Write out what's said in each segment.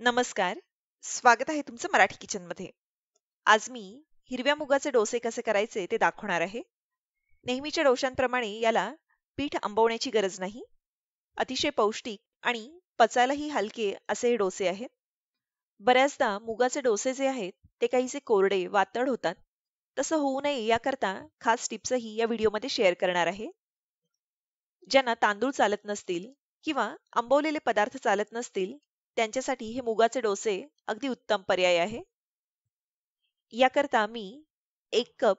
नमस्कार स्वागत आहे तुमचं मराठी किचनमध्ये आज मी हिरव्या मुगाचे डोसे कसे करायचे ते दाखवणार आहे नेहमीच्या डोशांप्रमाणे याला पीठ आंबवण्याची गरज नाही अतिशय पौष्टिक आणि पचायलाही हलके असे हे डोसे आहेत बऱ्याचदा मुगाचे डोसे जे आहेत ते काहीसे कोरडे वातळ होतात तसं होऊ नये याकरता खास टिप्सही या व्हिडिओमध्ये शेअर करणार आहे ज्यांना तांदूळ चालत नसतील किंवा आंबवलेले पदार्थ चालत नसतील त्यांच्यासाठी हे मुगाचे डोसे अगदी उत्तम पर्याय आहे याकरता मी एक कप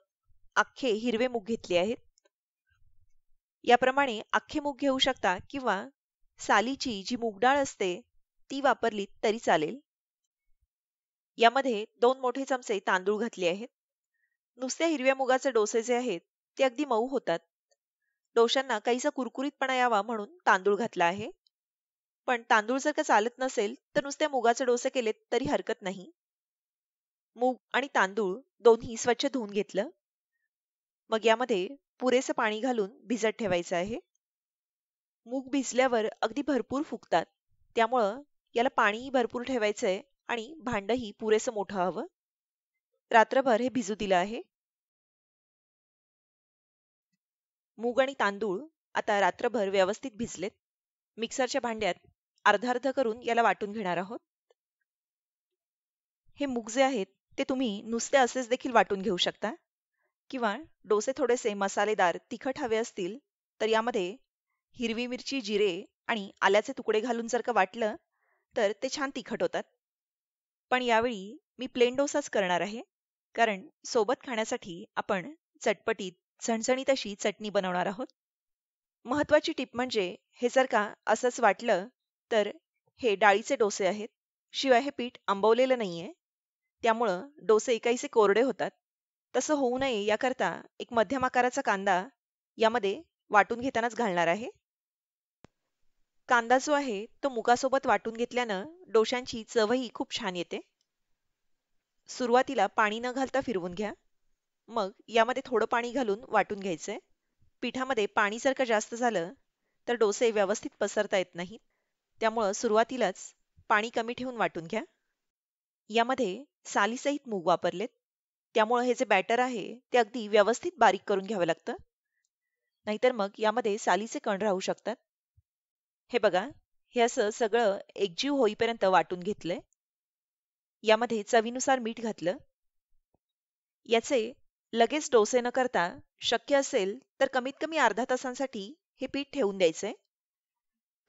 अख्खे हिरवे मूग घेतले आहेत याप्रमाणे अख्खे मूग घेऊ शकता किंवा सालीची जी मूगडाळ असते ती वापरली तरी चालेल यामध्ये दोन मोठे चमचे तांदूळ घातले आहेत नुसत्या हिरव्या मुगाचे डोसे जे आहेत ते अगदी मऊ होतात डोशांना काहीसा कुरकुरीतपणा यावा म्हणून तांदूळ घातला आहे पण तांदूळ जर का चालत नसेल तर नुसत्या मुगाचे डोसे केले तरी हरकत नाही मूग आणि तांदूळ दोन्ही स्वच्छ धुवून घेतलं मग यामध्ये पुरेसं पाणी घालून भिजत ठेवायचं आहे मूग भिजल्यावर अगदी भरपूर फुगतात त्यामुळं याला पाणीही भरपूर ठेवायचंय आणि भांडंही पुरेसं मोठं हवं रात्रभर हे भिजू दिलं आहे मूग आणि तांदूळ आता रात्रभर व्यवस्थित भिजलेत मिक्सरच्या भांड्यात अर्ध करून याला वाटून घेणार आहोत हे मूग जे आहेत ते तुम्ही नुसते असेच देखील वाटून घेऊ शकता किंवा डोसे थोडेसे मसालेदार तिखट हवे असतील तर यामध्ये हिरवी मिरची जिरे आणि आल्याचे तुकडे घालून जर का वाटलं तर ते छान तिखट होतात पण यावेळी मी प्लेन डोसाच करणार आहे कारण सोबत खाण्यासाठी आपण चटपटीत झणझणीत अशी चटणी बनवणार आहोत महत्वाची टीप म्हणजे हे जर का असंच वाटलं तर हे डाळीचे डोसे आहेत शिवाय हे पीठ आंबवलेलं नाही आहे त्यामुळं डोसे एकाहीसे कोरडे होतात तसं होऊ नये याकरता एक मध्यम आकाराचा कांदा यामध्ये वाटून घेतानाच घालणार आहे कांदा जो आहे तो मुगासोबत वाटून घेतल्यानं डोशांची चवही खूप छान येते सुरुवातीला पाणी न घालता फिरवून घ्या मग यामध्ये थोडं पाणी घालून वाटून घ्यायचंय पिठामध्ये पाणी जर का जास्त झालं तर डोसे व्यवस्थित पसरता येत नाहीत त्यामुळं सुरुवातीलाच पाणी कमी ठेवून वाटून घ्या यामध्ये सालीसहित मूग वापरलेत त्यामुळं हे जे बॅटर आहे ते अगदी व्यवस्थित बारीक करून घ्यावं लागतं नाहीतर मग यामध्ये सालीचे कण राहू शकतात हे बघा हे असं सगळं एकजीव होईपर्यंत वाटून घेतलंय यामध्ये चवीनुसार मीठ घातलं याचे लगेच डोसे न करता शक्य असेल तर कमीत कमी अर्धा तासांसाठी हे पीठ ठेवून द्यायचंय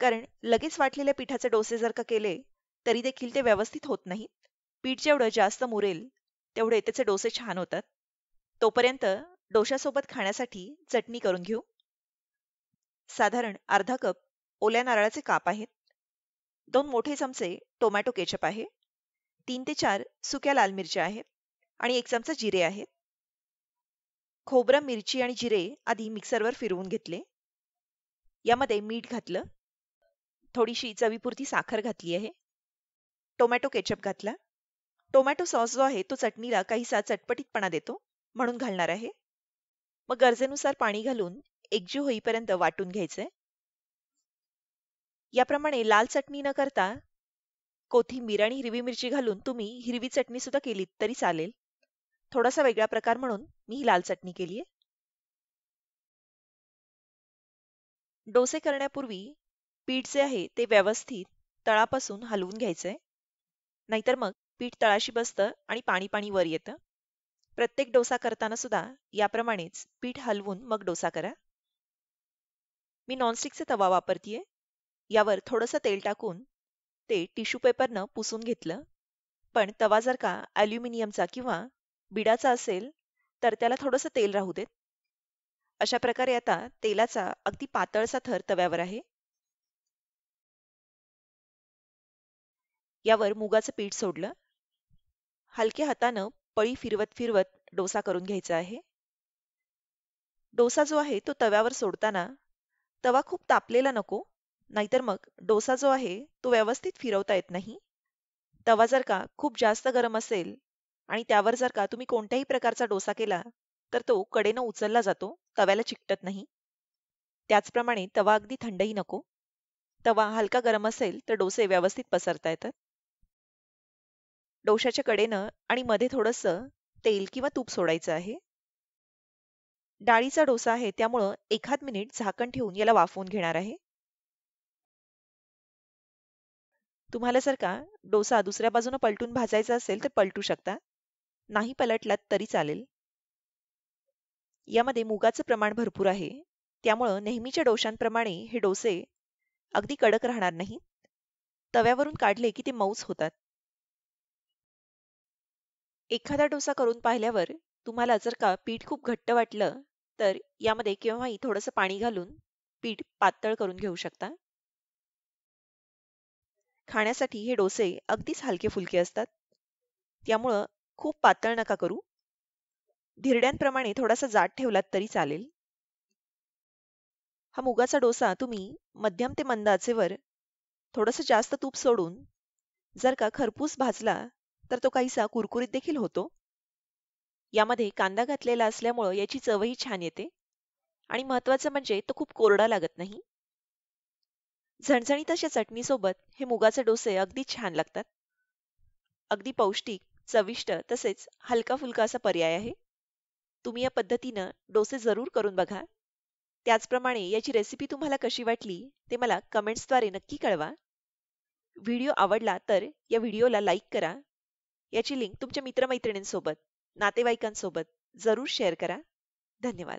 कारण लगेच वाटलेल्या पिठाचे डोसे जर का केले तरी देखील ते व्यवस्थित होत नाहीत पीठ जेवढं जास्त मुरेल तेवढे त्याचे डोसे छान होतात तोपर्यंत डोशासोबत खाण्यासाठी चटणी करून घेऊ साधारण अर्धा कप ओल्या नारळाचे काप आहेत दोन मोठे चमचे टोमॅटो केचप आहे तीन ते चार सुक्या लाल मिरच्या आहेत आणि एक चमचा जिरे आहेत खोबरं मिरची आणि जिरे आधी मिक्सरवर फिरवून घेतले यामध्ये मीठ घातलं थोडीशी चवीपुरती साखर घातली आहे टोमॅटो केचप घातला टोमॅटो सॉस जो आहे तो चटणीला काहीसा चटपटीतपणा देतो म्हणून घालणार आहे मग गरजेनुसार पाणी घालून एकजीव होईपर्यंत वाटून घ्यायचंय याप्रमाणे लाल चटणी न करता कोथिंबीर आणि हिरवी मिरची घालून तुम्ही हिरवी चटणी सुद्धा केली तरी चालेल थोडासा वेगळा प्रकार म्हणून मी ही लाल चटणी केली आहे डोसे करण्यापूर्वी पीठ जे आहे ते व्यवस्थित तळापासून हलवून घ्यायचंय नाहीतर मग पीठ तळाशी बसतं आणि पाणी पाणी वर येतं प्रत्येक डोसा करताना सुद्धा याप्रमाणेच पीठ हलवून मग डोसा करा मी नॉनस्टिकचा तवा वापरतीये यावर थोडंसं तेल टाकून ते टिश्यू पेपरनं पुसून घेतलं पण तवा जर का अॅल्युमिनियमचा किंवा बिडाचा असेल तर त्याला थोडंसं तेल राहू देत अशा प्रकारे आता तेलाचा अगदी पातळसा थर तव्यावर आहे यावर मुगाचं पीठ सोडलं हलक्या हातानं पळी फिरवत फिरवत डोसा करून घ्यायचा आहे डोसा जो आहे तो तव्यावर सोडताना तवा खूप तापलेला नको नाहीतर मग डोसा जो आहे तो व्यवस्थित फिरवता येत नाही तवा जर का खूप जास्त गरम असेल आणि त्यावर जर का तुम्ही कोणत्याही प्रकारचा डोसा केला तर तो कडेनं उचलला जातो तव्याला चिकटत नाही त्याचप्रमाणे तवा अगदी थंडही नको तवा हलका गरम असेल तर डोसे व्यवस्थित पसरता येतात डोशाच्या कडेनं आणि मध्ये थोडंसं तेल किंवा तूप सोडायचं आहे डाळीचा डोसा आहे त्यामुळं एखाद मिनिट झाकण ठेवून याला वाफवून घेणार आहे तुम्हाला जर का डोसा दुसऱ्या बाजूनं पलटून भाजायचा असेल तर पलटू शकता नाही पलटलात तरी चालेल यामध्ये मुगाचं प्रमाण भरपूर आहे त्यामुळं नेहमीच्या डोशांप्रमाणे हे डोसे अगदी कडक राहणार नाहीत तव्यावरून काढले की ते मऊस होतात एखादा डोसा करून पाहिल्यावर तुम्हाला जर का पीठ खूप घट्ट वाटलं तर यामध्ये केव्हाही थोडंसं पाणी घालून पीठ पातळ करून घेऊ शकता खाण्यासाठी हे डोसे अगदीच हलके फुलके असतात त्यामुळं खूप पातळ नका करू धिरड्यांप्रमाणे थोडासा जाड ठेवलात तरी चालेल हा मुगाचा डोसा तुम्ही मध्यम ते मंद आचेवर थोडंसं जास्त तूप सोडून जर का खरपूस भाजला तर तो काहीसा कुरकुरीत देखील होतो यामध्ये कांदा घातलेला असल्यामुळं याची चवही छान येते आणि महत्वाचं म्हणजे तो खूप कोरडा लागत नाही झणझणीत अशा चटणीसोबत हे मुगाचे डोसे अगदी छान लागतात अगदी पौष्टिक चविष्ट तसेच हलका फुलका असा पर्याय आहे तुम्ही या पद्धतीनं डोसे जरूर करून बघा त्याचप्रमाणे याची रेसिपी तुम्हाला कशी वाटली ते मला कमेंट्सद्वारे नक्की कळवा व्हिडिओ आवडला तर या व्हिडिओला लाईक करा याची लिंक तुमच्या मित्रमैत्रिणींसोबत नातेवाईकांसोबत जरूर शेअर करा धन्यवाद